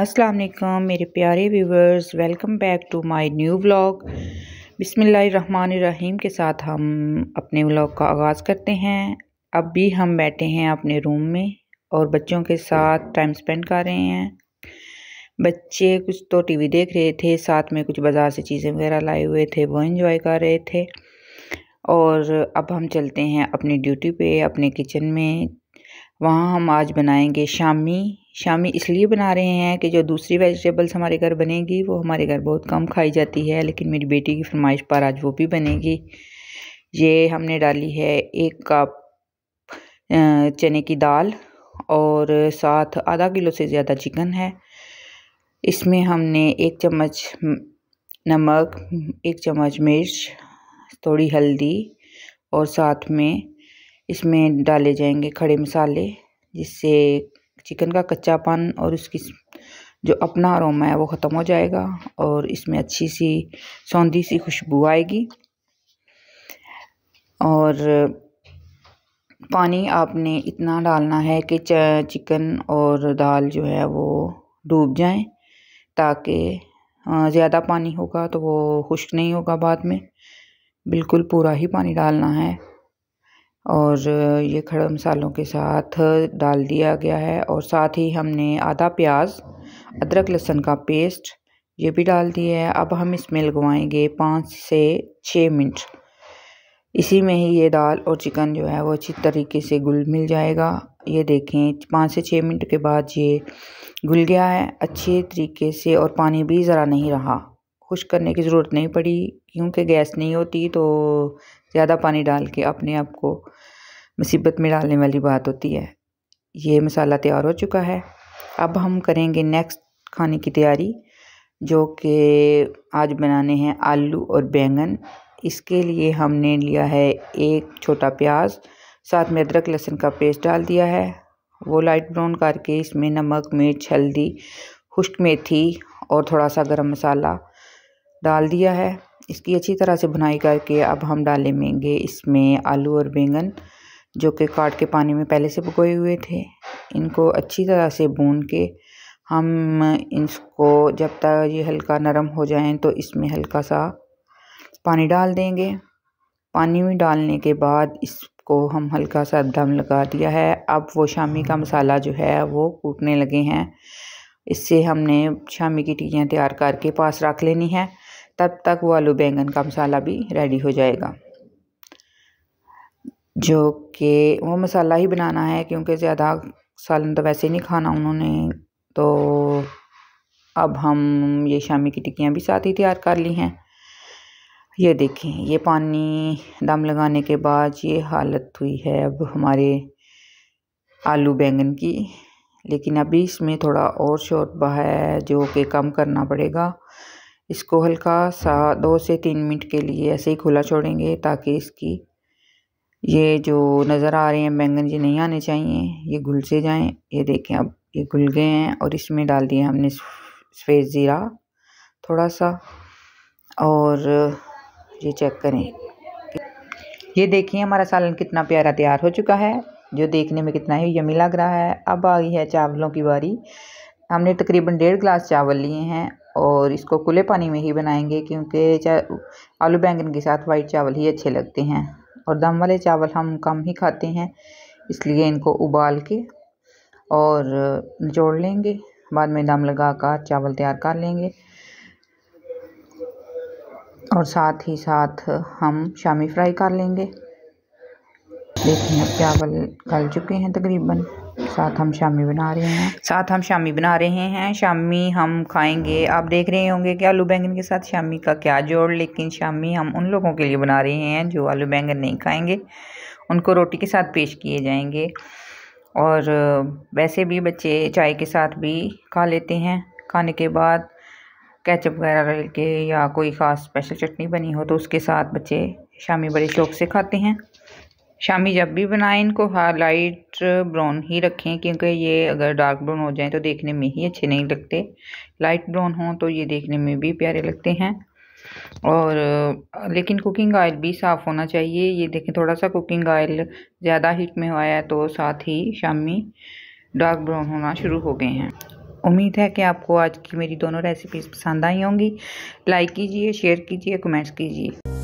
अस्सलाम वालेकुम मेरे प्यारे viewers welcome back to my new vlog बिसमीम के साथ हम अपने व्लॉग का आगाज़ करते हैं अब भी हम बैठे हैं अपने रूम में और बच्चों के साथ टाइम स्पेंड कर रहे हैं बच्चे कुछ तो टीवी देख रहे थे साथ में कुछ बाज़ार से चीज़ें वगैरह लाए हुए थे वो इन्जॉय कर रहे थे और अब हम चलते हैं अपनी ड्यूटी पे अपने किचन में वहाँ हम आज बनाएंगे शामी शामी इसलिए बना रहे हैं कि जो दूसरी वेजिटेबल्स हमारे घर बनेगी वो हमारे घर बहुत कम खाई जाती है लेकिन मेरी बेटी की फरमाइश पर आज वो भी बनेगी ये हमने डाली है एक कप चने की दाल और साथ आधा किलो से ज़्यादा चिकन है इसमें हमने एक चम्मच नमक एक चम्मच मिर्च थोड़ी हल्दी और साथ में इसमें डाले जाएंगे खड़े मसाले जिससे चिकन का कच्चापन और उसकी जो अपना अरोमा है वो ख़त्म हो जाएगा और इसमें अच्छी सी सौंधी सी खुशबू आएगी और पानी आपने इतना डालना है कि चिकन और दाल जो है वो डूब जाए ताकि ज़्यादा पानी होगा तो वो खुश्क नहीं होगा बाद में बिल्कुल पूरा ही पानी डालना है और ये खड़े मसालों के साथ डाल दिया गया है और साथ ही हमने आधा प्याज अदरक लहसुन का पेस्ट ये भी डाल दिया है अब हम इसमें लगवाएंगे पाँच से छः मिनट इसी में ही ये दाल और चिकन जो है वो अच्छी तरीके से गुल मिल जाएगा ये देखें पाँच से छः मिनट के बाद ये घुल गया है अच्छे तरीके से और पानी भी ज़रा नहीं रहा खुश करने की ज़रूरत नहीं पड़ी क्योंकि गैस नहीं होती तो ज़्यादा पानी डाल के अपने आप को मुसीबत में डालने वाली बात होती है ये मसाला तैयार हो चुका है अब हम करेंगे नेक्स्ट खाने की तैयारी जो कि आज बनाने हैं आलू और बैंगन इसके लिए हमने लिया है एक छोटा प्याज साथ में अदरक लहसुन का पेस्ट डाल दिया है वो लाइट ब्राउन करके इसमें नमक मिर्च हल्दी खुश्क मेथी और थोड़ा सा गरम मसाला डाल दिया है इसकी अच्छी तरह से भुनाई करके अब हम डालेंगे इसमें आलू और बैंगन जो कि काट के पानी में पहले से पकोए हुए थे इनको अच्छी तरह से भून के हम इसको जब तक ये हल्का नरम हो जाएं तो इसमें हल्का सा पानी डाल देंगे पानी में डालने के बाद इसको हम हल्का सा दम लगा दिया है अब वो शामी का मसाला जो है वो कूटने लगे हैं इससे हमने शामी की टिकियाँ तैयार करके पास रख लेनी है तब तक वो आलू बैंगन का मसाला भी रेडी हो जाएगा जो कि वो मसाला ही बनाना है क्योंकि ज़्यादा सालन तो वैसे नहीं खाना उन्होंने तो अब हम ये शामी की टिक्कियाँ भी साथ ही तैयार कर ली हैं ये देखें ये पानी दम लगाने के बाद ये हालत हुई है अब हमारे आलू बैंगन की लेकिन अभी इसमें थोड़ा और शोरबा है जो कि कम करना पड़ेगा इसको हल्का सा दो से तीन मिनट के लिए ऐसे ही खुला छोड़ेंगे ताकि इसकी ये जो नज़र आ रहे हैं बैंगन जी नहीं आने चाहिए ये घुल से जाएँ ये देखें अब ये घुल गए हैं और इसमें डाल दिया हमने सफ़ेद ज़ीरा थोड़ा सा और ये चेक करें ये देखिए हमारा सालन कितना प्यारा तैयार हो चुका है जो देखने में कितना ही यमी लग रहा है अब आ गई है चावलों की बारी हमने तकरीबन डेढ़ गिलास चावल लिए हैं और इसको खुले पानी में ही बनाएंगे क्योंकि आलू बैंगन के साथ वाइट चावल ही अच्छे लगते हैं और दम वाले चावल हम कम ही खाते हैं इसलिए इनको उबाल के और जोड़ लेंगे बाद में दम लगा कर चावल तैयार कर लेंगे और साथ ही साथ हम शामी फ्राई कर लेंगे देखिए अब चावल गल चुके हैं तकरीबन साथ हम शामी बना रहे हैं साथ हम शामी बना रहे हैं शामी हम खाएंगे आप देख रहे होंगे कि आलू बैंगन के साथ शामी का क्या जोड़ लेकिन शामी हम उन लोगों के लिए बना रहे हैं जो आलू बैंगन नहीं खाएंगे उनको रोटी के साथ पेश किए जाएंगे और वैसे भी बच्चे चाय के साथ भी खा लेते हैं खाने के बाद कैचअप वगैरह रल के या कोई ख़ास स्पेशल चटनी बनी हो तो उसके साथ बच्चे शामी बड़े शौक से खाते हैं शामी जब भी बनाएं इनको लाइट ब्राउन ही रखें क्योंकि ये अगर डार्क ब्राउन हो जाए तो देखने में ही अच्छे नहीं लगते लाइट ब्राउन हों तो ये देखने में भी प्यारे लगते हैं और लेकिन कुकिंग ऑयल भी साफ़ होना चाहिए ये देखें थोड़ा सा कुकिंग ऑयल ज़्यादा हीट में हुआ है तो साथ ही शामी डार्क ब्राउन होना शुरू हो गए हैं उम्मीद है कि आपको आज की मेरी दोनों रेसिपीज़ पसंद आई होंगी लाइक कीजिए शेयर कीजिए कमेंट्स कीजिए